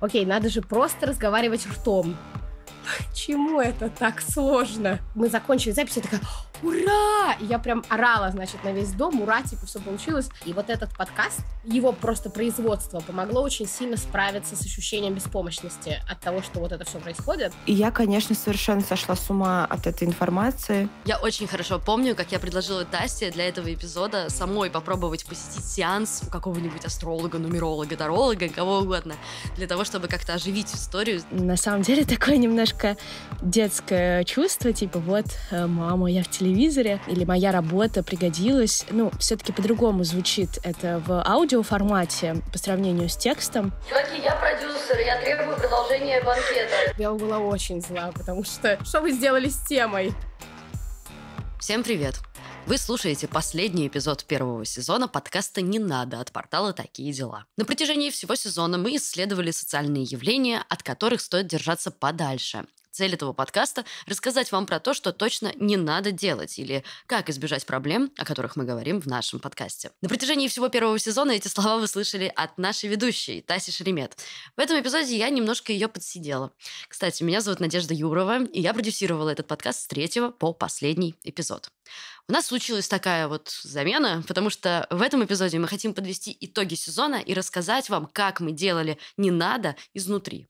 окей, надо же просто разговаривать ртом. Почему это так сложно? Мы закончили запись, я такая, ура! И я прям орала, значит, на весь дом, ура, типа, все получилось. И вот этот подкаст, его просто производство помогло очень сильно справиться с ощущением беспомощности от того, что вот это все происходит. И я, конечно, совершенно сошла с ума от этой информации. Я очень хорошо помню, как я предложила Тасте для этого эпизода самой попробовать посетить сеанс у какого-нибудь астролога, нумеролога, таролога, кого угодно, для того, чтобы как-то оживить историю. На самом деле такое немножко детское чувство, типа, вот, э, мама, я в телевизоре телевизоре, или моя работа пригодилась. Ну, все-таки по-другому звучит это в аудиоформате по сравнению с текстом. Чуваки, я продюсер, я требую продолжения банкета. Я была очень зла, потому что что вы сделали с темой? Всем привет! Вы слушаете последний эпизод первого сезона подкаста «Не надо» от портала «Такие дела». На протяжении всего сезона мы исследовали социальные явления, от которых стоит держаться подальше, Цель этого подкаста – рассказать вам про то, что точно не надо делать или как избежать проблем, о которых мы говорим в нашем подкасте. На протяжении всего первого сезона эти слова вы слышали от нашей ведущей Таси Шеремет. В этом эпизоде я немножко ее подсидела. Кстати, меня зовут Надежда Юрова, и я продюсировала этот подкаст с третьего по последний эпизод. У нас случилась такая вот замена, потому что в этом эпизоде мы хотим подвести итоги сезона и рассказать вам, как мы делали «не надо» изнутри.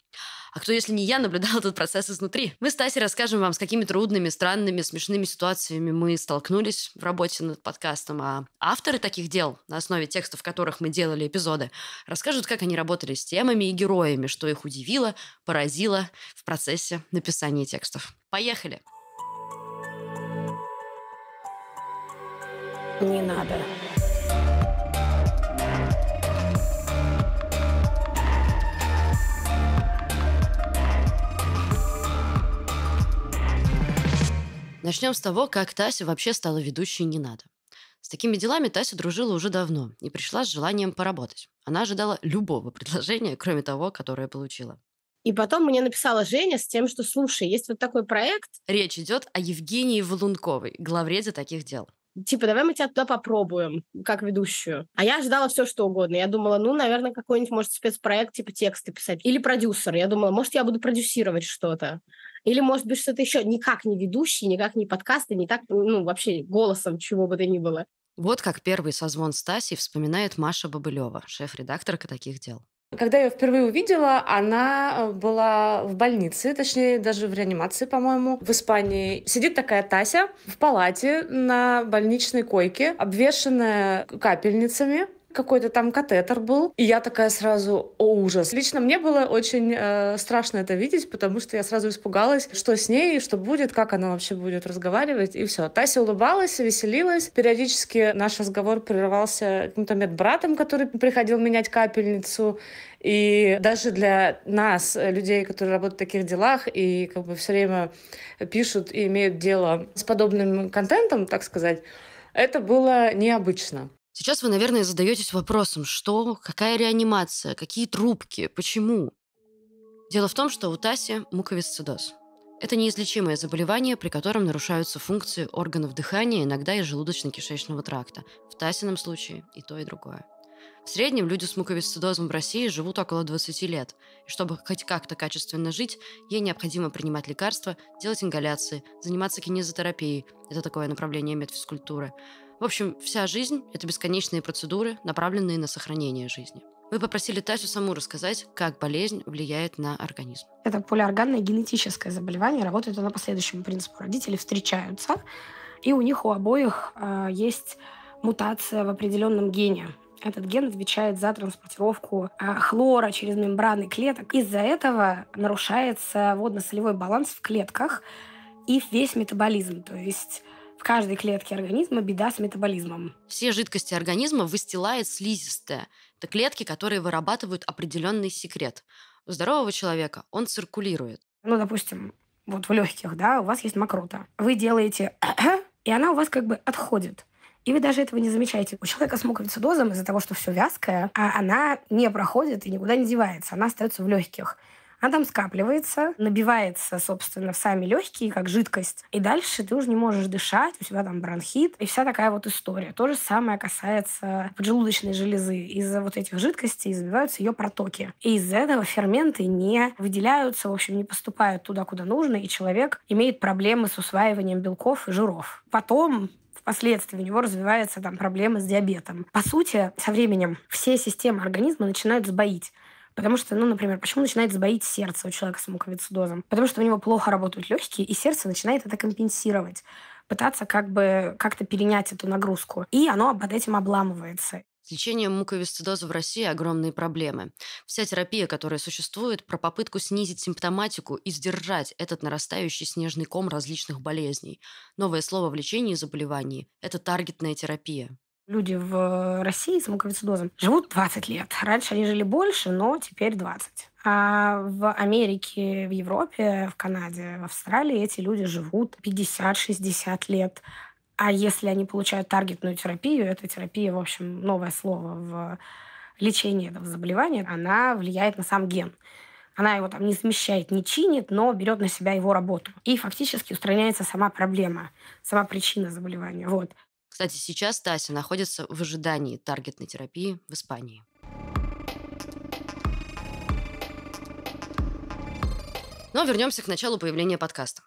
А кто, если не я, наблюдал этот процесс изнутри? Мы с Тасей расскажем вам, с какими трудными, странными, смешными ситуациями мы столкнулись в работе над подкастом. А авторы таких дел, на основе текстов которых мы делали эпизоды, расскажут, как они работали с темами и героями, что их удивило, поразило в процессе написания текстов. Поехали! Поехали! не надо. Начнем с того, как Тася вообще стала ведущей «Не надо». С такими делами Тася дружила уже давно и пришла с желанием поработать. Она ожидала любого предложения, кроме того, которое получила. И потом мне написала Женя с тем, что, слушай, есть вот такой проект. Речь идет о Евгении Волунковой, главреде таких дел типа, давай мы тебя туда попробуем, как ведущую. А я ожидала все, что угодно. Я думала, ну, наверное, какой-нибудь, может, спецпроект, типа, тексты писать. Или продюсер. Я думала, может, я буду продюсировать что-то. Или, может быть, что-то еще. Никак не ведущий, никак не подкасты, не так, ну, вообще голосом чего бы то ни было. Вот как первый созвон Стаси вспоминает Маша Бабылева шеф-редакторка таких дел. Когда я ее впервые увидела, она э, была в больнице, точнее, даже в реанимации, по-моему, в Испании. Сидит такая Тася в палате на больничной койке, обвешенная капельницами, какой-то там катетер был. И я такая сразу, о, ужас. Лично мне было очень э, страшно это видеть, потому что я сразу испугалась, что с ней, что будет, как она вообще будет разговаривать, и все. Тася улыбалась, веселилась. Периодически наш разговор прерывался каким-то медбратом, который приходил менять капельницу. И даже для нас, людей, которые работают в таких делах и как бы все время пишут и имеют дело с подобным контентом, так сказать, это было необычно. Сейчас вы, наверное, задаетесь вопросом, что, какая реанимация, какие трубки, почему? Дело в том, что у Таси муковисцидоз. Это неизлечимое заболевание, при котором нарушаются функции органов дыхания, иногда и желудочно-кишечного тракта. В Тасином случае и то, и другое. В среднем люди с муковисцидозом в России живут около 20 лет. И чтобы хоть как-то качественно жить, ей необходимо принимать лекарства, делать ингаляции, заниматься кинезотерапией – это такое направление медфизкультуры – в общем, вся жизнь — это бесконечные процедуры, направленные на сохранение жизни. Мы попросили Тасю саму рассказать, как болезнь влияет на организм. Это полиорганное генетическое заболевание. Работает оно по следующему принципу. Родители встречаются, и у них у обоих э, есть мутация в определенном гене. Этот ген отвечает за транспортировку э, хлора через мембраны клеток. Из-за этого нарушается водно-солевой баланс в клетках и весь метаболизм. То есть в каждой клетке организма беда с метаболизмом. Все жидкости организма выстилает слизистая. Это клетки, которые вырабатывают определенный секрет. У здорового человека он циркулирует. Ну, допустим, вот в легких, да, у вас есть мокрота. Вы делаете и она у вас как бы отходит. И вы даже этого не замечаете. У человека с муковицидозом из-за того, что все вязкое, а она не проходит и никуда не девается, она остается в легких она там скапливается, набивается, собственно, в сами легкие, как жидкость. И дальше ты уже не можешь дышать, у тебя там бронхит и вся такая вот история. То же самое касается поджелудочной железы. Из-за вот этих жидкостей забиваются ее протоки. И из-за этого ферменты не выделяются, в общем, не поступают туда, куда нужно, и человек имеет проблемы с усваиванием белков и жиров. Потом впоследствии у него развиваются там проблемы с диабетом. По сути, со временем все системы организма начинают сбоить. Потому что, ну, например, почему начинает сбоить сердце у человека с муковицидозом? Потому что у него плохо работают легкие, и сердце начинает это компенсировать пытаться как бы как-то перенять эту нагрузку. И оно под этим обламывается. С лечением муковисцидоза в России огромные проблемы. Вся терапия, которая существует, про попытку снизить симптоматику и сдержать этот нарастающий снежный ком различных болезней. Новое слово в лечении заболеваний – это таргетная терапия люди в э, России с муковицидозом живут 20 лет. Раньше они жили больше, но теперь 20. А в Америке, в Европе, в Канаде, в Австралии эти люди живут 50-60 лет. А если они получают таргетную терапию, эта терапия, в общем, новое слово в лечении этого заболевания, она влияет на сам ген. Она его там не смещает, не чинит, но берет на себя его работу. И фактически устраняется сама проблема, сама причина заболевания. Вот. Кстати, сейчас Тася находится в ожидании таргетной терапии в Испании. Но вернемся к началу появления подкаста.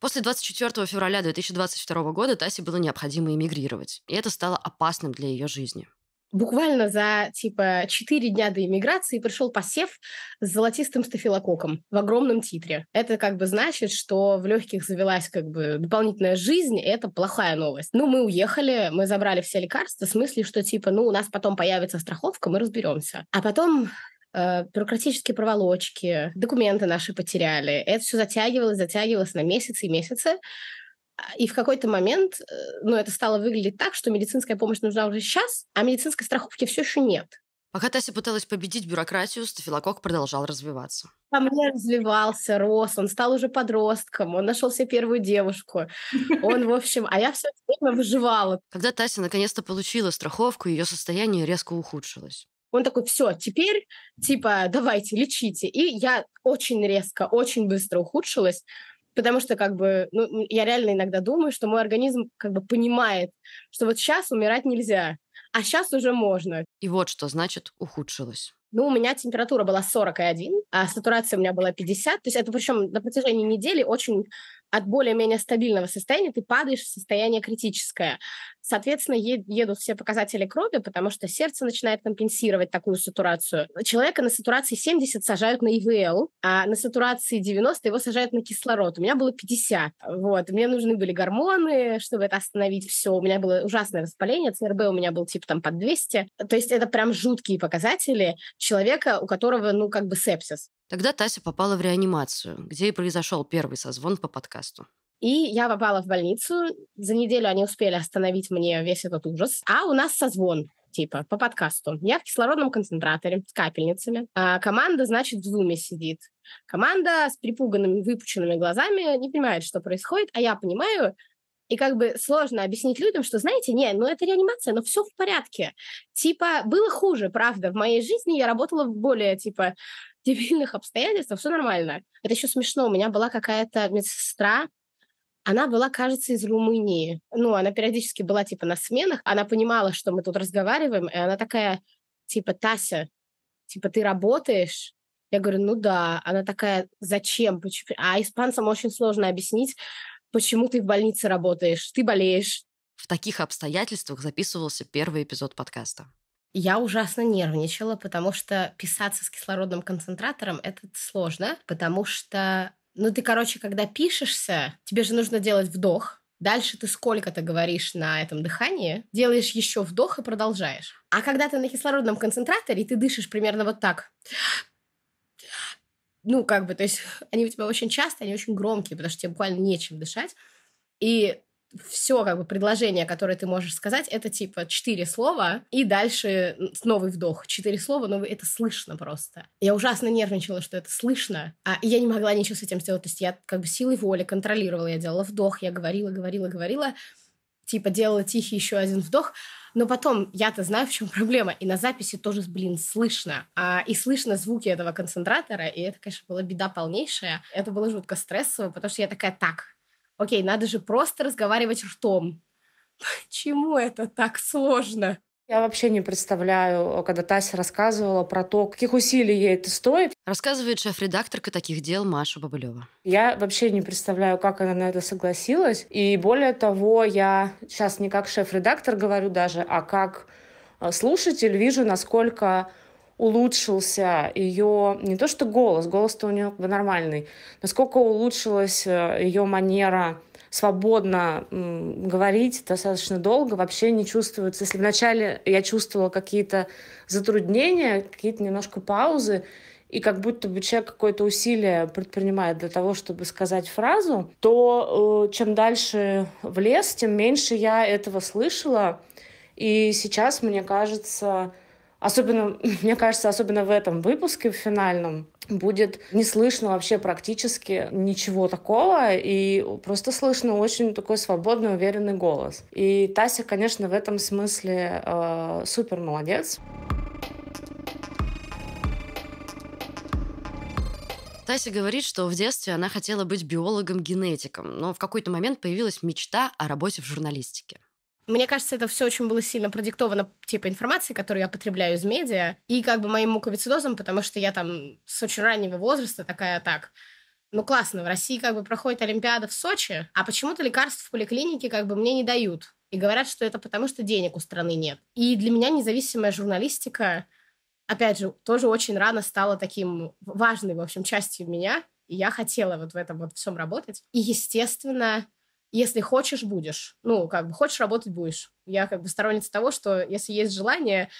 После 24 февраля 2022 года Тасе было необходимо эмигрировать, и это стало опасным для ее жизни буквально за типа 4 дня до иммиграции пришел посев с золотистым стафилококком в огромном титре. Это как бы значит, что в легких завелась как бы дополнительная жизнь, и это плохая новость. Ну, мы уехали, мы забрали все лекарства в смысле, что типа, ну, у нас потом появится страховка, мы разберемся. А потом э, бюрократические проволочки, документы наши потеряли. Это все затягивалось, затягивалось на месяцы и месяцы. И в какой-то момент, э, ну, это стало выглядеть так, что медицинская помощь нужна уже сейчас, а медицинской страховки все еще нет. Пока Тася пыталась победить бюрократию, стафилокок продолжал развиваться. Ко мне развивался, рос, он стал уже подростком, он нашел себе первую девушку. Он, в общем, а я все время выживала. Когда Тася наконец-то получила страховку, ее состояние резко ухудшилось. Он такой, все, теперь, типа, давайте, лечите. И я очень резко, очень быстро ухудшилась. Потому что, как бы, ну, я реально иногда думаю, что мой организм как бы понимает, что вот сейчас умирать нельзя, а сейчас уже можно. И вот что значит ухудшилось. Ну, у меня температура была 41, а сатурация у меня была 50. То есть это причем на протяжении недели очень от более-менее стабильного состояния ты падаешь в состояние критическое. Соответственно, едут все показатели крови, потому что сердце начинает компенсировать такую сатурацию. Человека на сатурации 70 сажают на ИВЛ, а на сатурации 90 его сажают на кислород. У меня было 50. Вот. Мне нужны были гормоны, чтобы это остановить все. У меня было ужасное воспаление. ЦРБ у меня был типа там под 200. То есть это прям жуткие показатели человека, у которого, ну, как бы сепсис. Тогда Тася попала в реанимацию, где и произошел первый созвон по подкасту. И я попала в больницу. За неделю они успели остановить мне весь этот ужас. А у нас созвон типа, по подкасту. Я в кислородном концентраторе с капельницами. А команда, значит, в зуме сидит. Команда с припуганными, выпученными глазами не понимает, что происходит, а я понимаю, и как бы сложно объяснить людям, что, знаете, не, ну это реанимация, но все в порядке. Типа, было хуже, правда. В моей жизни я работала в более, типа, дебильных обстоятельствах, все нормально. Это еще смешно. У меня была какая-то медсестра, она была, кажется, из Румынии. Ну, она периодически была, типа, на сменах. Она понимала, что мы тут разговариваем, и она такая, типа, Тася, типа, ты работаешь? Я говорю, ну да. Она такая, зачем? Почему? А испанцам очень сложно объяснить, почему ты в больнице работаешь, ты болеешь. В таких обстоятельствах записывался первый эпизод подкаста. Я ужасно нервничала, потому что писаться с кислородным концентратором это сложно, потому что, ну ты, короче, когда пишешься, тебе же нужно делать вдох, Дальше ты сколько-то говоришь на этом дыхании, делаешь еще вдох и продолжаешь. А когда ты на кислородном концентраторе, ты дышишь примерно вот так. Ну, как бы, то есть они у тебя очень часто, они очень громкие, потому что тебе буквально нечем дышать. И все как бы предложение, которое ты можешь сказать, это типа четыре слова и дальше новый вдох. Четыре слова, но это слышно просто. Я ужасно нервничала, что это слышно, а я не могла ничего с этим сделать. То есть я как бы силой воли контролировала, я делала вдох, я говорила, говорила, говорила, типа делала тихий еще один вдох, но потом я-то знаю, в чем проблема. И на записи тоже, блин, слышно. А, и слышно звуки этого концентратора. И это, конечно, была беда полнейшая. Это было жутко стрессово, потому что я такая, так, окей, надо же просто разговаривать ртом. Почему это так сложно? Я вообще не представляю, когда Тася рассказывала про то, каких усилий ей это стоит. Рассказывает шеф-редакторка таких дел Маша Бабылева. Я вообще не представляю, как она на это согласилась. И более того, я сейчас не как шеф-редактор говорю даже, а как э, слушатель вижу, насколько улучшился ее, не то что голос, голос-то у нее нормальный, насколько улучшилась э, ее манера свободно говорить достаточно долго, вообще не чувствуется. Если вначале я чувствовала какие-то затруднения, какие-то немножко паузы, и как будто бы человек какое-то усилие предпринимает для того, чтобы сказать фразу, то э, чем дальше в лес, тем меньше я этого слышала. И сейчас, мне кажется, Особенно, мне кажется, особенно в этом выпуске, в финальном, будет не слышно вообще практически ничего такого, и просто слышно очень такой свободный, уверенный голос. И Тася, конечно, в этом смысле э, супер молодец. Тася говорит, что в детстве она хотела быть биологом-генетиком, но в какой-то момент появилась мечта о работе в журналистике. Мне кажется, это все очень было сильно продиктовано типа информации, которую я потребляю из медиа, и как бы моим муковицидозом, потому что я там с очень раннего возраста такая так. Ну, классно, в России как бы проходит Олимпиада в Сочи, а почему-то лекарств в поликлинике как бы мне не дают. И говорят, что это потому, что денег у страны нет. И для меня независимая журналистика, опять же, тоже очень рано стала таким важной, в общем, частью меня. И я хотела вот в этом вот всем работать. И, естественно, если хочешь, будешь. Ну, как бы хочешь работать, будешь. Я как бы сторонница того, что если есть желание,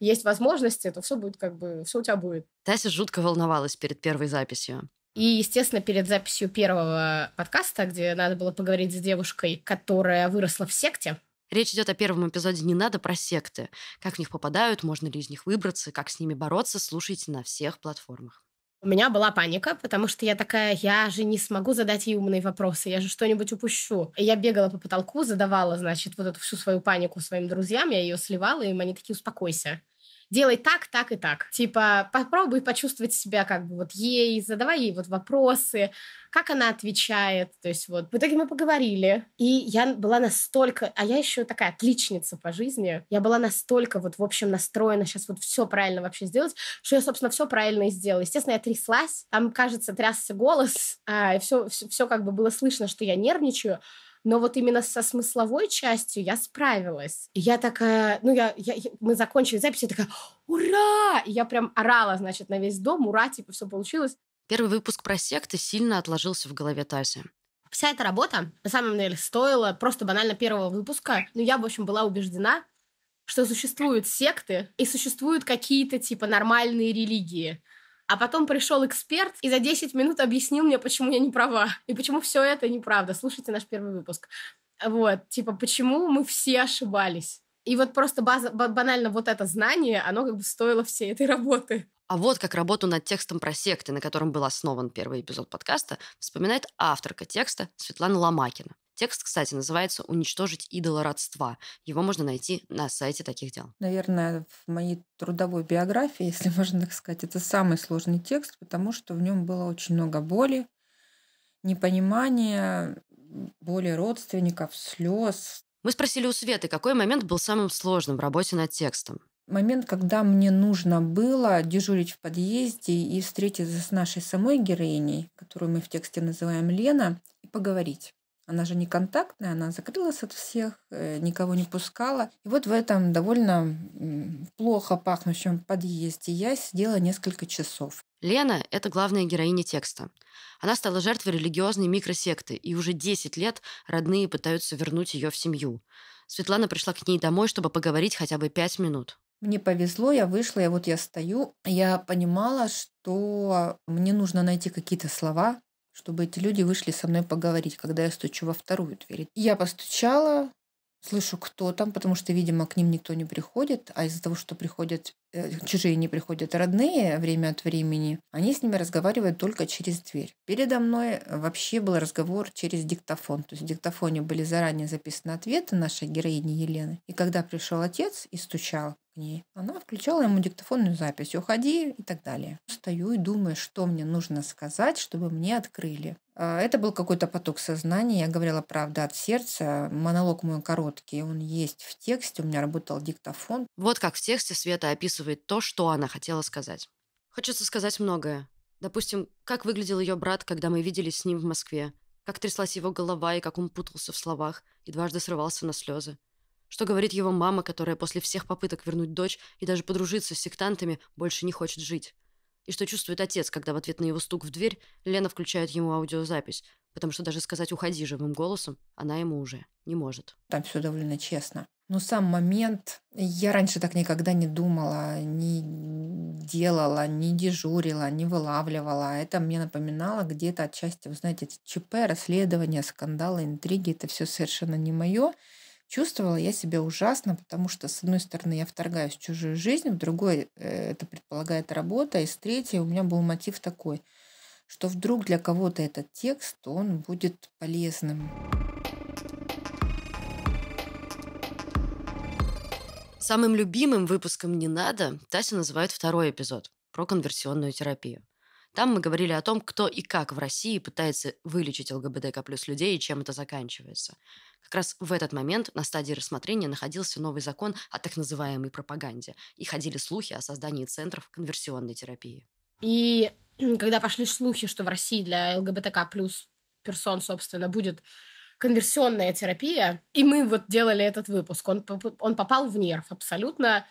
есть возможности, то все будет как бы, все у тебя будет. Тася жутко волновалась перед первой записью. И, естественно, перед записью первого подкаста, где надо было поговорить с девушкой, которая выросла в секте, Речь идет о первом эпизоде «Не надо» про секты. Как в них попадают, можно ли из них выбраться, как с ними бороться, слушайте на всех платформах. У меня была паника, потому что я такая, я же не смогу задать ей умные вопросы, я же что-нибудь упущу. И я бегала по потолку, задавала, значит, вот эту всю свою панику своим друзьям, я ее сливала, и они такие, успокойся делай так, так и так. Типа, попробуй почувствовать себя как бы вот ей, задавай ей вот вопросы, как она отвечает. То есть вот в итоге мы поговорили. И я была настолько... А я еще такая отличница по жизни. Я была настолько вот, в общем, настроена сейчас вот все правильно вообще сделать, что я, собственно, все правильно и сделала. Естественно, я тряслась. Там, кажется, трясся голос. А, и все, все, все как бы было слышно, что я нервничаю. Но вот именно со смысловой частью я справилась. И я такая, ну, я, я, мы закончили запись, я такая, ура! И я прям орала, значит, на весь дом, ура, типа, все получилось. Первый выпуск про секты сильно отложился в голове Таси. Вся эта работа, на самом деле, стоила просто банально первого выпуска. Но я, в общем, была убеждена, что существуют секты и существуют какие-то, типа, нормальные религии. А потом пришел эксперт и за 10 минут объяснил мне, почему я не права и почему все это неправда. Слушайте наш первый выпуск. Вот, типа, почему мы все ошибались. И вот просто база, банально вот это знание, оно как бы стоило всей этой работы. А вот как работу над текстом про секты, на котором был основан первый эпизод подкаста, вспоминает авторка текста Светлана Ломакина. Текст, кстати, называется «Уничтожить идола родства». Его можно найти на сайте таких дел. Наверное, в моей трудовой биографии, если можно так сказать, это самый сложный текст, потому что в нем было очень много боли, непонимания, боли родственников, слез. Мы спросили у Светы, какой момент был самым сложным в работе над текстом момент, когда мне нужно было дежурить в подъезде и встретиться с нашей самой героиней, которую мы в тексте называем Лена, и поговорить. Она же не контактная, она закрылась от всех, э, никого не пускала. И вот в этом довольно плохо пахнущем подъезде я сидела несколько часов. Лена – это главная героиня текста. Она стала жертвой религиозной микросекты, и уже 10 лет родные пытаются вернуть ее в семью. Светлана пришла к ней домой, чтобы поговорить хотя бы пять минут. Мне повезло, я вышла, я вот я стою. Я понимала, что мне нужно найти какие-то слова, чтобы эти люди вышли со мной поговорить, когда я стучу во вторую дверь. Я постучала, слышу, кто там, потому что, видимо, к ним никто не приходит, а из-за того, что приходят э, чужие не приходят а родные время от времени, они с ними разговаривают только через дверь. Передо мной э, вообще был разговор через диктофон. То есть в диктофоне были заранее записаны ответы нашей героини Елены. И когда пришел отец и стучал к ней, она включала ему диктофонную запись «Уходи» и так далее. Стою и думаю, что мне нужно сказать, чтобы мне открыли. А, это был какой-то поток сознания. Я говорила правду от сердца. Монолог мой короткий, он есть в тексте. У меня работал диктофон. Вот как в тексте Света описывает то, что она хотела сказать. Хочется сказать многое. Допустим, как выглядел ее брат, когда мы виделись с ним в Москве. Как тряслась его голова и как он путался в словах и дважды срывался на слезы. Что говорит его мама, которая после всех попыток вернуть дочь и даже подружиться с сектантами больше не хочет жить и что чувствует отец, когда в ответ на его стук в дверь Лена включает ему аудиозапись, потому что даже сказать «уходи» живым голосом она ему уже не может. Там все довольно честно. Но сам момент, я раньше так никогда не думала, не делала, не дежурила, не вылавливала. Это мне напоминало где-то отчасти, вы знаете, ЧП, расследования, скандалы, интриги. Это все совершенно не мое. Чувствовала я себя ужасно, потому что, с одной стороны, я вторгаюсь в чужую жизнь, в другой э, это предполагает работа, и с третьей у меня был мотив такой, что вдруг для кого-то этот текст, он будет полезным. Самым любимым выпуском «Не надо» Тася называет второй эпизод про конверсионную терапию. Там мы говорили о том, кто и как в России пытается вылечить ЛГБТК плюс людей и чем это заканчивается. Как раз в этот момент на стадии рассмотрения находился новый закон о так называемой пропаганде, и ходили слухи о создании центров конверсионной терапии. И когда пошли слухи, что в России для ЛГБТК плюс персон, собственно, будет конверсионная терапия, и мы вот делали этот выпуск, он, он попал в нерв абсолютно,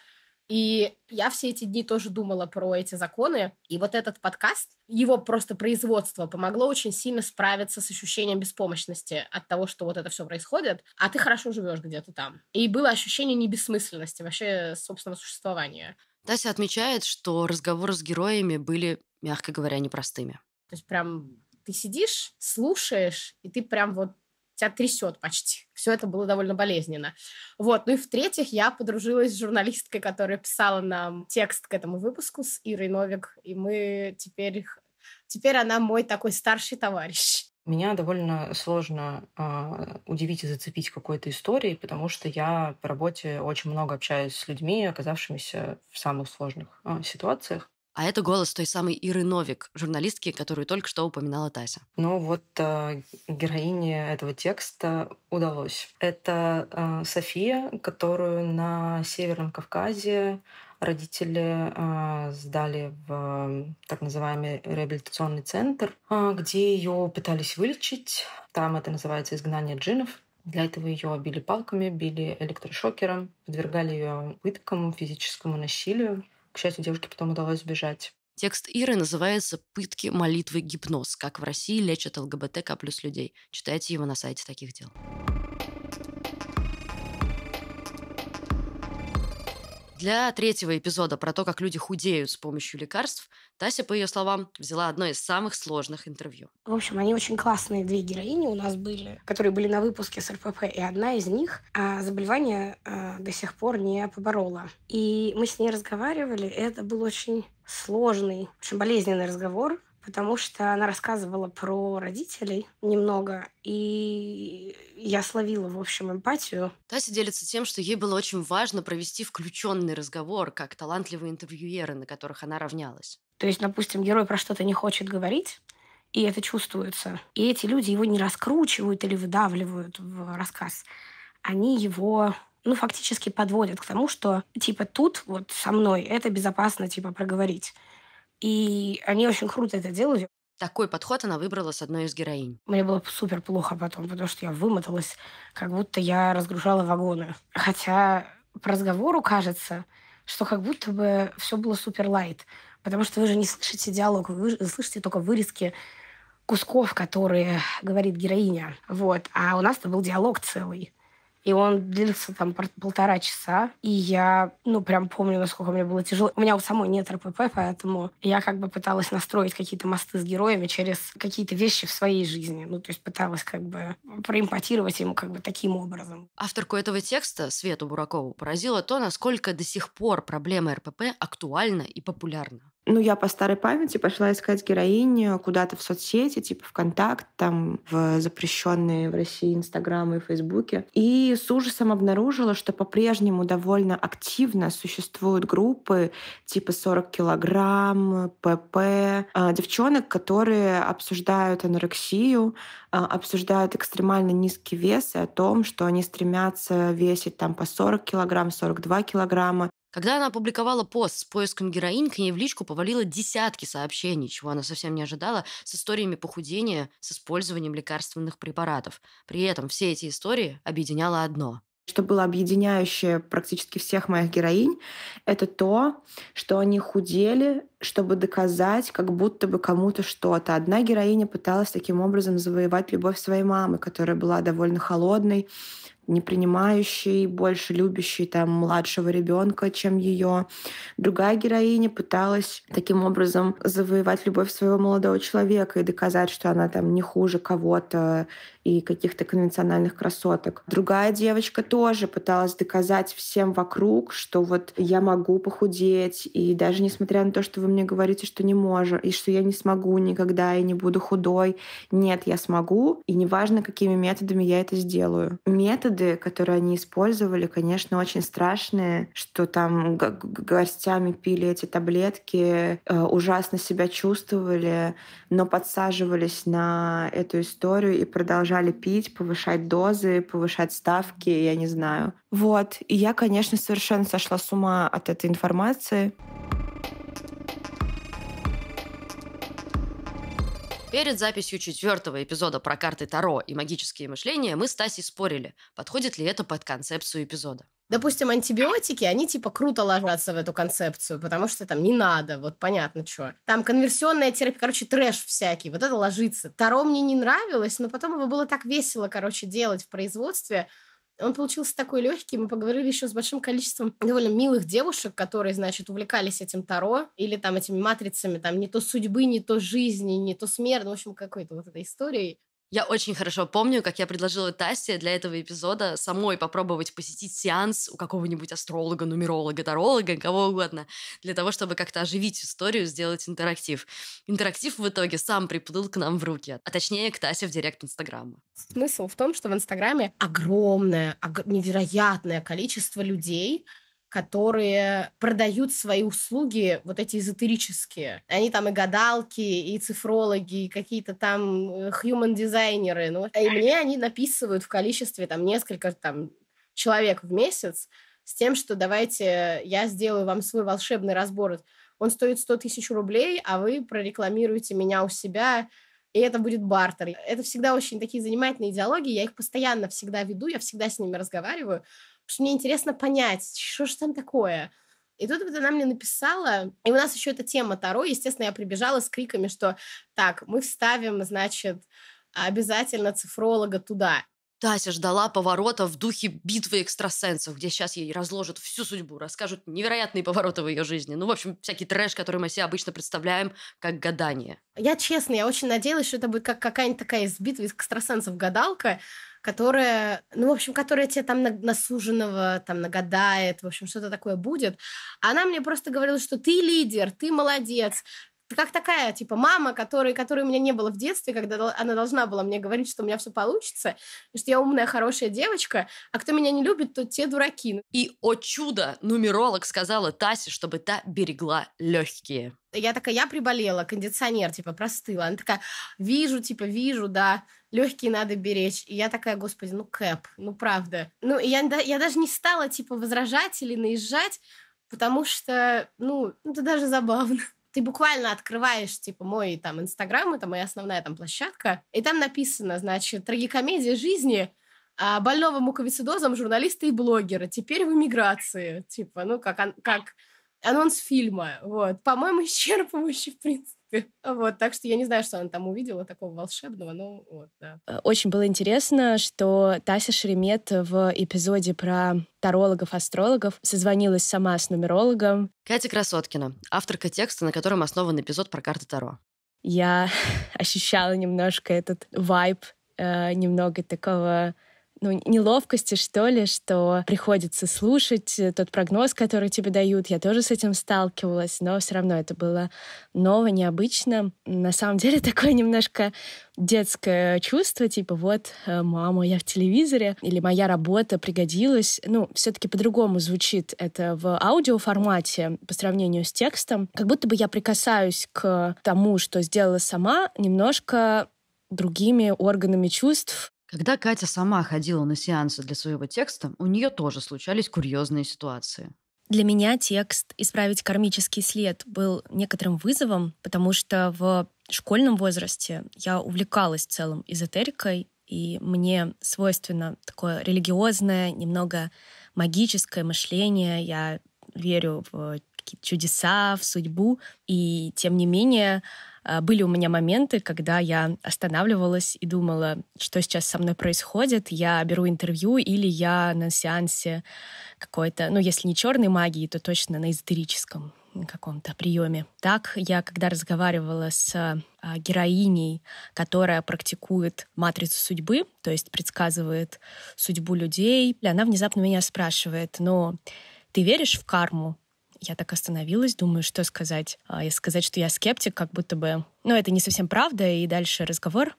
и я все эти дни тоже думала про эти законы. И вот этот подкаст, его просто производство помогло очень сильно справиться с ощущением беспомощности от того, что вот это все происходит, а ты хорошо живешь где-то там. И было ощущение небессмысленности вообще собственного существования. Тася отмечает, что разговоры с героями были, мягко говоря, непростыми. То есть прям ты сидишь, слушаешь, и ты прям вот тебя трясет почти. Все это было довольно болезненно. Вот. Ну и в-третьих, я подружилась с журналисткой, которая писала нам текст к этому выпуску, с Ирой Новик, и мы теперь... Теперь она мой такой старший товарищ. Меня довольно сложно э, удивить и зацепить какой-то историей, потому что я по работе очень много общаюсь с людьми, оказавшимися в самых сложных э, ситуациях. А это голос той самой Иры Новик, журналистки, которую только что упоминала Тася. Ну вот э, героине этого текста удалось. Это э, София, которую на Северном Кавказе родители э, сдали в так называемый реабилитационный центр, э, где ее пытались вылечить. Там это называется изгнание джинов. Для этого ее били палками, били электрошокером, подвергали ее пыткам, физическому насилию. К счастью, девушке потом удалось сбежать. Текст Иры называется «Пытки, молитвы, гипноз. Как в России лечат ЛГБТК плюс людей». Читайте его на сайте таких дел. Для третьего эпизода про то, как люди худеют с помощью лекарств, Тася, по ее словам, взяла одно из самых сложных интервью. В общем, они очень классные две героини у нас были, которые были на выпуске с РПП, и одна из них а, заболевание а, до сих пор не поборола. И мы с ней разговаривали, и это был очень сложный, очень болезненный разговор, потому что она рассказывала про родителей немного, и я словила, в общем, эмпатию. Тася делится тем, что ей было очень важно провести включенный разговор, как талантливые интервьюеры, на которых она равнялась. То есть, допустим, герой про что-то не хочет говорить, и это чувствуется. И эти люди его не раскручивают или выдавливают в рассказ. Они его ну, фактически подводят к тому, что, типа, тут вот со мной это безопасно, типа, проговорить. И они очень круто это делали. Такой подход она выбрала с одной из героинь. Мне было супер плохо потом, потому что я вымоталась, как будто я разгружала вагоны. Хотя по разговору кажется, что как будто бы все было супер лайт. Потому что вы же не слышите диалог, вы слышите только вырезки кусков, которые говорит героиня. Вот. А у нас-то был диалог целый и он длился там полтора часа, и я, ну, прям помню, насколько мне было тяжело. У меня у самой нет РПП, поэтому я как бы пыталась настроить какие-то мосты с героями через какие-то вещи в своей жизни. Ну, то есть пыталась как бы проимпотировать ему как бы таким образом. Авторку этого текста, Свету Буракову, поразило то, насколько до сих пор проблема РПП актуальна и популярна ну, я по старой памяти пошла искать героиню куда-то в соцсети, типа ВКонтакт, там, в запрещенные в России Инстаграмы и Фейсбуке. И с ужасом обнаружила, что по-прежнему довольно активно существуют группы типа 40 килограмм, ПП, а, девчонок, которые обсуждают анорексию, а, обсуждают экстремально низкий вес и о том, что они стремятся весить там по 40 килограмм, 42 килограмма, когда она опубликовала пост с поиском героинь, к ней в личку повалило десятки сообщений, чего она совсем не ожидала, с историями похудения, с использованием лекарственных препаратов. При этом все эти истории объединяло одно – что было объединяющее практически всех моих героинь, это то, что они худели, чтобы доказать как будто бы кому-то что-то. Одна героиня пыталась таким образом завоевать любовь своей мамы, которая была довольно холодной, не принимающей, больше любящей там младшего ребенка, чем ее. Другая героиня пыталась таким образом завоевать любовь своего молодого человека и доказать, что она там не хуже кого-то и каких-то конвенциональных красоток. Другая девочка тоже пыталась доказать всем вокруг, что вот я могу похудеть, и даже несмотря на то, что вы мне говорите, что не можешь, и что я не смогу никогда и не буду худой, нет, я смогу, и неважно, какими методами я это сделаю. Методы методы, которые они использовали, конечно, очень страшные, что там горстями пили эти таблетки, э, ужасно себя чувствовали, но подсаживались на эту историю и продолжали пить, повышать дозы, повышать ставки, я не знаю. Вот. И я, конечно, совершенно сошла с ума от этой информации. Перед записью четвертого эпизода про карты Таро и магические мышления мы с Тасей спорили, подходит ли это под концепцию эпизода. Допустим, антибиотики, они типа круто ложатся в эту концепцию, потому что там не надо, вот понятно что. Там конверсионная терапия, короче, трэш всякий, вот это ложится. Таро мне не нравилось, но потом его было так весело, короче, делать в производстве, он получился такой легкий. Мы поговорили еще с большим количеством довольно милых девушек, которые, значит, увлекались этим Таро или там этими матрицами, там не то судьбы, не то жизни, не то смерти. Ну, в общем, какой-то вот этой историей. Я очень хорошо помню, как я предложила Тасе для этого эпизода самой попробовать посетить сеанс у какого-нибудь астролога, нумеролога, таролога, кого угодно, для того, чтобы как-то оживить историю, сделать интерактив. Интерактив в итоге сам приплыл к нам в руки, а точнее к Тасе в директ Инстаграма. Смысл в том, что в Инстаграме огромное, невероятное количество людей, которые продают свои услуги, вот эти эзотерические. Они там и гадалки, и цифрологи, и какие-то там хьюман-дизайнеры. Э, ну, и мне они написывают в количестве там несколько там, человек в месяц с тем, что давайте я сделаю вам свой волшебный разбор. Он стоит 100 тысяч рублей, а вы прорекламируете меня у себя и это будет бартер. Это всегда очень такие занимательные диалоги, я их постоянно всегда веду, я всегда с ними разговариваю, что мне интересно понять, что же там такое. И тут вот она мне написала, и у нас еще эта тема Таро, естественно, я прибежала с криками, что так, мы вставим, значит, обязательно цифролога туда. Тася ждала поворота в духе битвы экстрасенсов, где сейчас ей разложат всю судьбу, расскажут невероятные повороты в ее жизни. Ну, в общем, всякий трэш, который мы себе обычно представляем как гадание. Я честно, я очень надеялась, что это будет как какая-нибудь такая из битвы экстрасенсов гадалка, которая, ну, в общем, которая тебе там на, на там нагадает, в общем, что-то такое будет. Она мне просто говорила, что ты лидер, ты молодец, как такая, типа, мама, которой, которой у меня не было в детстве, когда она должна была мне говорить, что у меня все получится, что я умная, хорошая девочка, а кто меня не любит, то те дураки. И, о чудо, нумеролог сказала Тасе, чтобы та берегла легкие. Я такая, я приболела, кондиционер, типа, простыл, Она такая, вижу, типа, вижу, да, легкие надо беречь. И я такая, господи, ну Кэп, ну правда. Ну, я, я даже не стала, типа, возражать или наезжать, потому что, ну, это даже забавно ты буквально открываешь, типа, мой там Инстаграм, это моя основная там площадка, и там написано, значит, трагикомедия жизни а, больного муковицидозом журналиста и блогера. Теперь в эмиграции. Типа, ну, как, как анонс фильма. Вот. По-моему, исчерпывающий, в принципе. Вот, так что я не знаю, что она там увидела такого волшебного, но вот, да. Э, очень было интересно, что Тася Шеремет в эпизоде про тарологов-астрологов созвонилась сама с нумерологом. Катя Красоткина, авторка текста, на котором основан эпизод про карты Таро. Я ощущала немножко этот вайб, э, немного такого ну, неловкости, что ли, что приходится слушать э, тот прогноз, который тебе дают. Я тоже с этим сталкивалась, но все равно это было ново, необычно. На самом деле такое немножко детское чувство, типа вот, э, мама, я в телевизоре, или моя работа пригодилась. Ну, все-таки по-другому звучит это в аудиоформате по сравнению с текстом. Как будто бы я прикасаюсь к тому, что сделала сама, немножко другими органами чувств, когда Катя сама ходила на сеансы для своего текста, у нее тоже случались курьезные ситуации. Для меня текст «Исправить кармический след» был некоторым вызовом, потому что в школьном возрасте я увлекалась целым эзотерикой, и мне свойственно такое религиозное, немного магическое мышление. Я верю в чудеса, в судьбу, и тем не менее а, были у меня моменты, когда я останавливалась и думала, что сейчас со мной происходит. Я беру интервью или я на сеансе какой-то, ну, если не черной магии, то точно на эзотерическом каком-то приеме. Так я, когда разговаривала с а, героиней, которая практикует матрицу судьбы, то есть предсказывает судьбу людей, она внезапно меня спрашивает, но ты веришь в карму? Я так остановилась, думаю, что сказать. Если а, сказать, что я скептик, как будто бы... Ну, это не совсем правда, и дальше разговор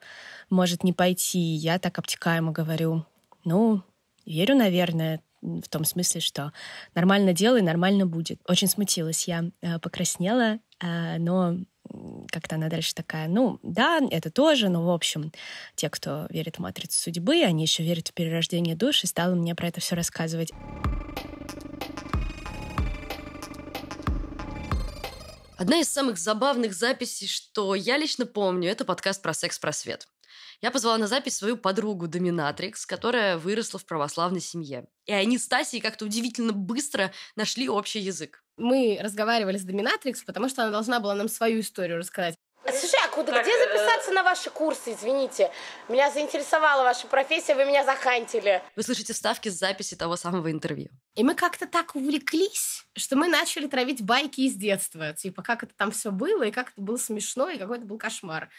может не пойти. Я так обтекаемо говорю, ну, верю, наверное, в том смысле, что нормально делай, нормально будет. Очень смутилась я, э, покраснела, э, но как-то она дальше такая, ну, да, это тоже, но, в общем, те, кто верит в матрицу судьбы, они еще верят в перерождение души. и стала мне про это все рассказывать. Одна из самых забавных записей, что я лично помню, это подкаст про секс-просвет. Я позвала на запись свою подругу Доминатрикс, которая выросла в православной семье. И они с Тасей как-то удивительно быстро нашли общий язык. Мы разговаривали с Доминатрикс, потому что она должна была нам свою историю рассказать. Слушай, а Откуда? Так, Где э, записаться на ваши курсы? Извините. Меня заинтересовала ваша профессия, вы меня захантили. Вы слышите вставки с записи того самого интервью. И мы как-то так увлеклись, что мы начали травить байки из детства. Типа, как это там все было, и как это было смешно, и какой это был кошмар.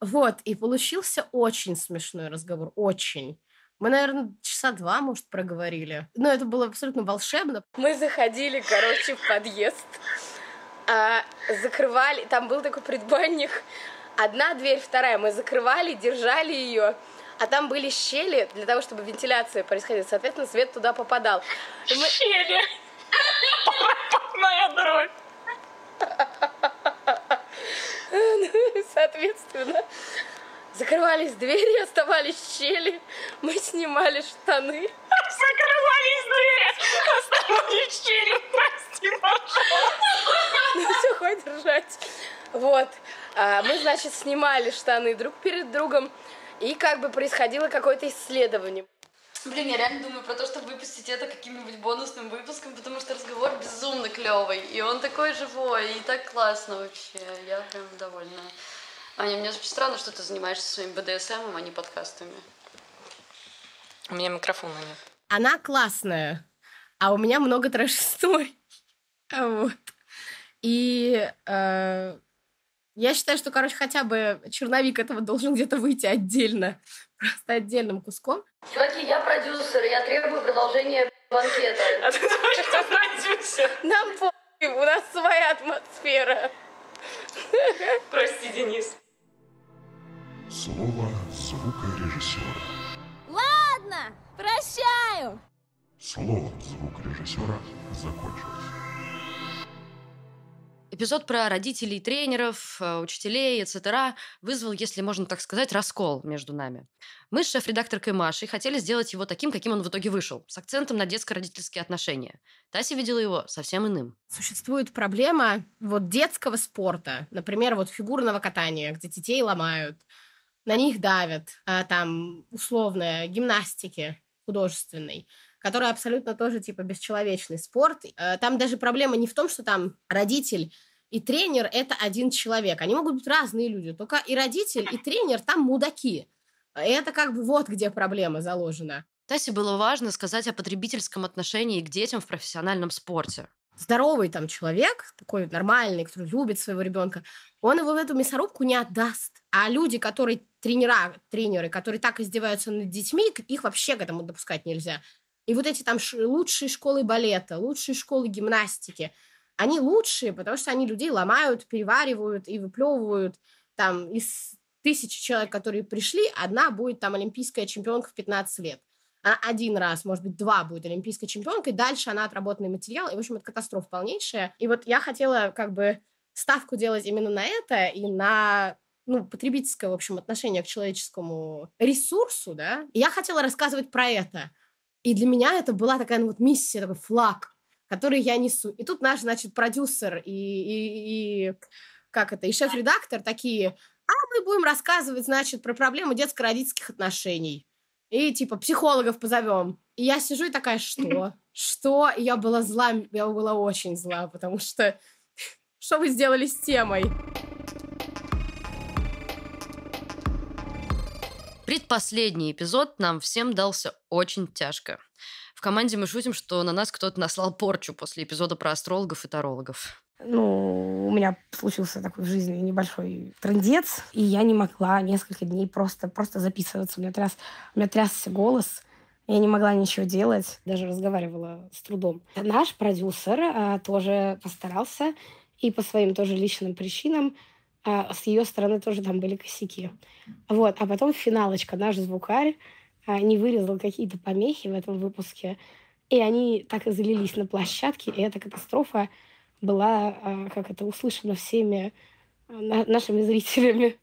Вот, и получился очень смешной разговор, очень. Мы, наверное, часа два, может, проговорили. Но это было абсолютно волшебно. Мы заходили, короче, в подъезд а, закрывали, там был такой предбанник, одна дверь, вторая, мы закрывали, держали ее, а там были щели для того, чтобы вентиляция происходила, соответственно, свет туда попадал. мы... Щели! моя дробь! Ну, соответственно, закрывались двери, оставались щели, мы снимали штаны. Закрывались двери, оставались щели, прости, Ну все, хватит ржать. Вот, а, мы, значит, снимали штаны друг перед другом, и как бы происходило какое-то исследование. Блин, я реально думаю про то, чтобы выпустить это каким-нибудь бонусным выпуском, потому что разговор безумно клевый. И он такой живой, и так классно вообще. Я прям довольна. Аня, мне очень странно, что ты занимаешься своим БДСМом, а не подкастами. У меня микрофона нет. Она классная, а у меня много трэш-историй. Вот. И э, я считаю, что, короче, хотя бы черновик этого должен где-то выйти отдельно, просто отдельным куском. Чуваки, я продюсер, я требую продолжения банкета. А ты Нам по... У нас своя атмосфера. Прости, Денис. Слово звукорежиссера. Ладно, прощаю. Слово звукорежиссера закончилось. Эпизод про родителей, тренеров, э, учителей, etc. вызвал, если можно так сказать, раскол между нами. Мы с шеф-редакторкой Машей хотели сделать его таким, каким он в итоге вышел, с акцентом на детско-родительские отношения. Тася видела его совсем иным. Существует проблема вот детского спорта, например, вот фигурного катания, где детей ломают, на них давят, а, там, условно, гимнастики художественной, которая абсолютно тоже, типа, бесчеловечный спорт. А, там даже проблема не в том, что там родитель и тренер – это один человек. Они могут быть разные люди, только и родитель, и тренер там мудаки. И это как бы вот где проблема заложена. Тасе было важно сказать о потребительском отношении к детям в профессиональном спорте здоровый там человек, такой нормальный, который любит своего ребенка, он его в эту мясорубку не отдаст. А люди, которые тренера, тренеры, которые так издеваются над детьми, их вообще к этому допускать нельзя. И вот эти там лучшие школы балета, лучшие школы гимнастики, они лучшие, потому что они людей ломают, переваривают и выплевывают там из тысячи человек, которые пришли, одна будет там олимпийская чемпионка в 15 лет – а, один раз, может быть, два будет олимпийской чемпионкой, дальше она отработанный материал, и, в общем, это катастрофа полнейшая. И вот я хотела как бы ставку делать именно на это и на ну, потребительское, в общем, отношение к человеческому ресурсу, да, и я хотела рассказывать про это. И для меня это была такая ну, вот миссия, такой флаг, который я несу. И тут наш, значит, продюсер и, и, и как это, и шеф-редактор такие, а мы будем рассказывать, значит, про проблемы детско-родительских отношений и типа психологов позовем. И я сижу и такая, что? Что? И я была зла, я была очень зла, потому что что вы сделали с темой? Предпоследний эпизод нам всем дался очень тяжко. В команде мы шутим, что на нас кто-то наслал порчу после эпизода про астрологов и тарологов. Ну, у меня случился такой в жизни небольшой трендец, и я не могла несколько дней просто, просто записываться. У меня, тряс, у меня трясся голос, я не могла ничего делать, даже разговаривала с трудом. Наш продюсер а, тоже постарался, и по своим тоже личным причинам а, с ее стороны тоже там были косяки. Вот. А потом финалочка. Наш звукарь а, не вырезал какие-то помехи в этом выпуске, и они так и залились на площадке, и это катастрофа была, а, как это, услышана всеми а, нашими зрителями.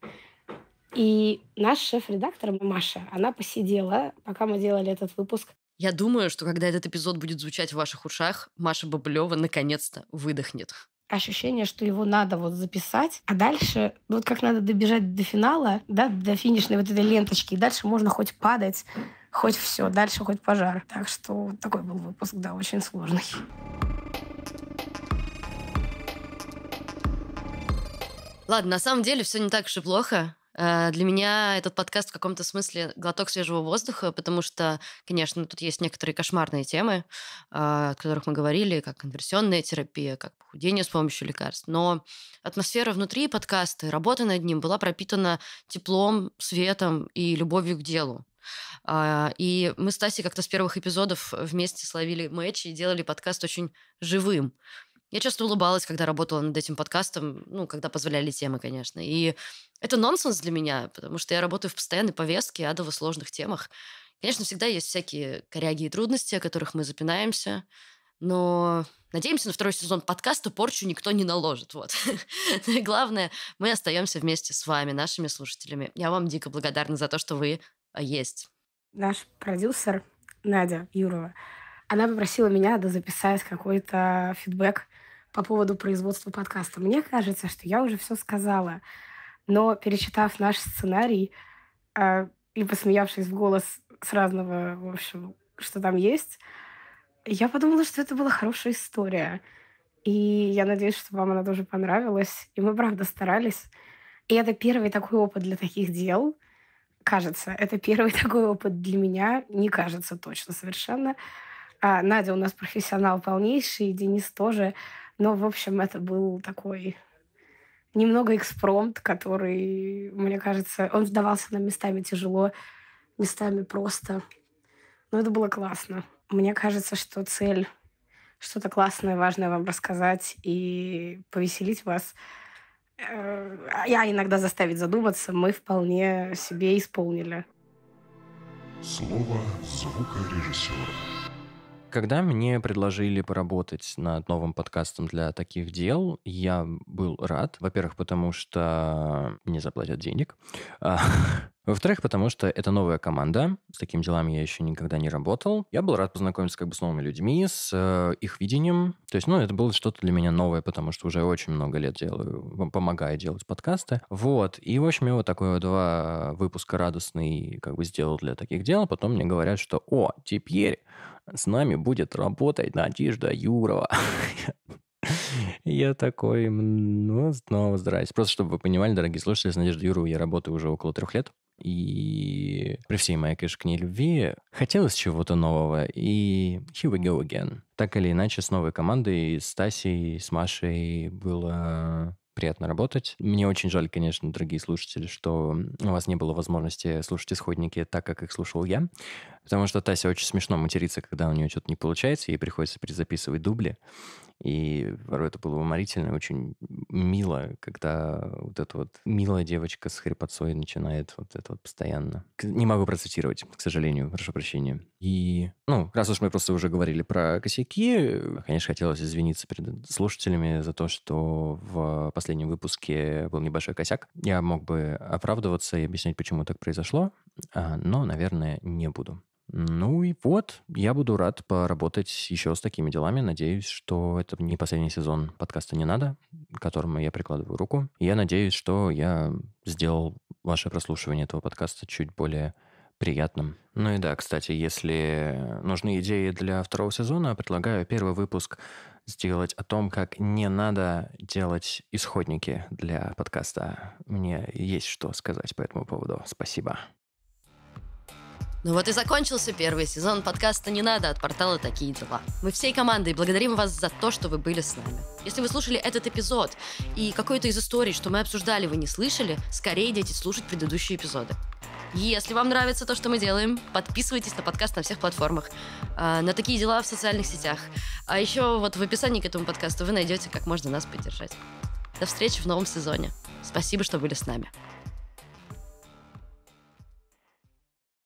И наш шеф-редактор Маша, она посидела, пока мы делали этот выпуск. Я думаю, что когда этот эпизод будет звучать в ваших ушах, Маша Баблева наконец-то выдохнет. Ощущение, что его надо вот записать, а дальше вот как надо добежать до финала, да, до финишной вот этой ленточки, и дальше можно хоть падать, хоть все, дальше хоть пожар. Так что такой был выпуск, да, очень сложный. Ладно, на самом деле все не так уж и плохо. Э, для меня этот подкаст в каком-то смысле глоток свежего воздуха, потому что, конечно, тут есть некоторые кошмарные темы, э, о которых мы говорили, как конверсионная терапия, как похудение с помощью лекарств. Но атмосфера внутри подкаста и работа над ним была пропитана теплом, светом и любовью к делу. Э, и мы с Тасей как-то с первых эпизодов вместе словили матчи и делали подкаст очень живым. Я часто улыбалась, когда работала над этим подкастом, ну, когда позволяли темы, конечно. И это нонсенс для меня, потому что я работаю в постоянной повестке, адово сложных темах. Конечно, всегда есть всякие коряги и трудности, о которых мы запинаемся, но надеемся, на второй сезон подкаста порчу никто не наложит. Вот. Главное, мы остаемся вместе с вами, нашими слушателями. Я вам дико благодарна за то, что вы а, есть. Наш продюсер Надя Юрова, она попросила меня дозаписать какой-то фидбэк по поводу производства подкаста. Мне кажется, что я уже все сказала, но перечитав наш сценарий э, и посмеявшись в голос с разного, в общем, что там есть, я подумала, что это была хорошая история. И я надеюсь, что вам она тоже понравилась. И мы, правда, старались. И это первый такой опыт для таких дел. Кажется, это первый такой опыт для меня. Не кажется точно совершенно. А Надя у нас профессионал полнейший, Денис тоже. Но, в общем, это был такой немного экспромт, который, мне кажется, он сдавался на местами тяжело, местами просто. Но это было классно. Мне кажется, что цель что-то классное, важное вам рассказать и повеселить вас, э, а я иногда заставить задуматься, мы вполне себе исполнили. Слово звукорежиссера. Когда мне предложили поработать над новым подкастом для таких дел, я был рад. Во-первых, потому что мне заплатят денег. А, Во-вторых, потому что это новая команда, с такими делами я еще никогда не работал. Я был рад познакомиться как бы с новыми людьми, с э, их видением. То есть, ну, это было что-то для меня новое, потому что уже очень много лет делаю, помогаю делать подкасты. Вот, и, в общем, я вот такой вот два э, выпуска радостный как бы сделал для таких дел. Потом мне говорят, что, о, теперь с нами будет работать Надежда Юрова. Я такой, ну, снова здрасте. Просто, чтобы вы понимали, дорогие слушатели, с Надеждой Юровой я работаю уже около трех лет и при всей моей, конечно, к ней любви хотелось чего-то нового, и here we go again. Так или иначе, с новой командой, с Тасей, с Машей было приятно работать. Мне очень жаль, конечно, дорогие слушатели, что у вас не было возможности слушать исходники так, как их слушал я. Потому что Тася очень смешно матерится, когда у нее что-то не получается, ей приходится перезаписывать дубли. И порой это было уморительно, очень мило, когда вот эта вот милая девочка с хрипотцой начинает вот это вот постоянно. Не могу процитировать, к сожалению, прошу прощения. И, ну, раз уж мы просто уже говорили про косяки, конечно, хотелось извиниться перед слушателями за то, что в последнем выпуске был небольшой косяк. Я мог бы оправдываться и объяснять, почему так произошло, а, но, наверное, не буду. Ну и вот, я буду рад поработать еще с такими делами. Надеюсь, что это не последний сезон подкаста «Не надо», к которому я прикладываю руку. Я надеюсь, что я сделал ваше прослушивание этого подкаста чуть более приятным. Ну и да, кстати, если нужны идеи для второго сезона, предлагаю первый выпуск сделать о том, как не надо делать исходники для подкаста. Мне есть что сказать по этому поводу. Спасибо. Ну вот и закончился первый сезон подкаста «Не надо» от портала «Такие дела». Мы всей командой благодарим вас за то, что вы были с нами. Если вы слушали этот эпизод и какой-то из историй, что мы обсуждали, вы не слышали, скорее идите слушать предыдущие эпизоды. Если вам нравится то, что мы делаем, подписывайтесь на подкаст на всех платформах, а, на такие дела в социальных сетях. А еще вот в описании к этому подкасту вы найдете, как можно нас поддержать. До встречи в новом сезоне. Спасибо, что были с нами.